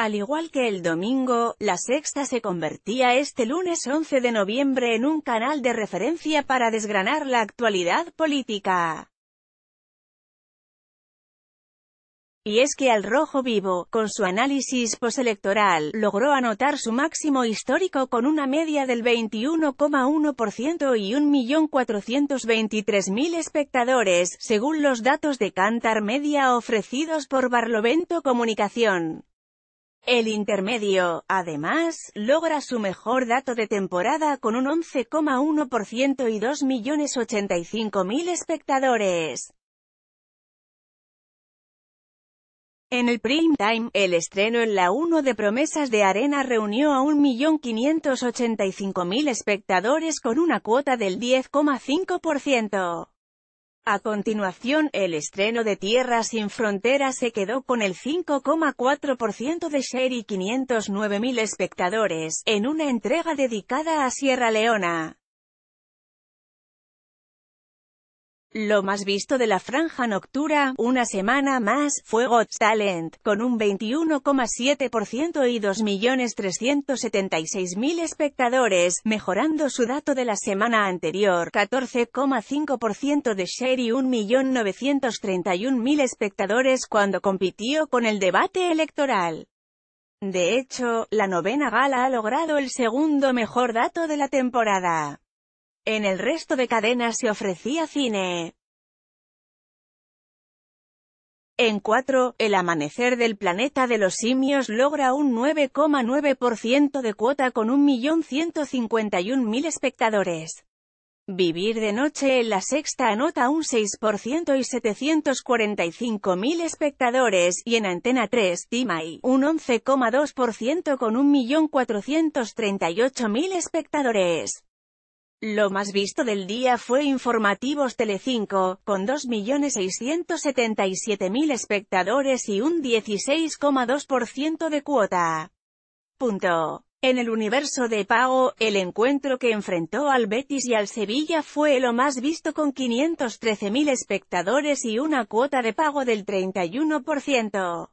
Al igual que el domingo, La Sexta se convertía este lunes 11 de noviembre en un canal de referencia para desgranar la actualidad política. Y es que Al Rojo Vivo, con su análisis postelectoral, logró anotar su máximo histórico con una media del 21,1% y 1.423.000 espectadores, según los datos de Cantar Media ofrecidos por Barlovento Comunicación. El intermedio, además, logra su mejor dato de temporada con un 11,1% y 2.085.000 espectadores. En el prime time, el estreno en la 1 de Promesas de Arena reunió a 1.585.000 espectadores con una cuota del 10,5%. A continuación, el estreno de Tierra sin Fronteras se quedó con el 5,4% de share y 509.000 espectadores, en una entrega dedicada a Sierra Leona. Lo más visto de la franja nocturna, una semana más, fue Got Talent, con un 21,7% y 2.376.000 espectadores, mejorando su dato de la semana anterior, 14,5% de share y 1.931.000 espectadores cuando compitió con el debate electoral. De hecho, la novena gala ha logrado el segundo mejor dato de la temporada. En el resto de cadenas se ofrecía cine. En 4, El amanecer del planeta de los simios logra un 9,9% de cuota con 1.151.000 espectadores. Vivir de noche en la sexta anota un 6% y 745.000 espectadores, y en Antena 3, Timay, un 11,2% con 1.438.000 espectadores. Lo más visto del día fue Informativos Telecinco, con 2.677.000 espectadores y un 16,2% de cuota. Punto. En el universo de pago, el encuentro que enfrentó al Betis y al Sevilla fue lo más visto con 513.000 espectadores y una cuota de pago del 31%.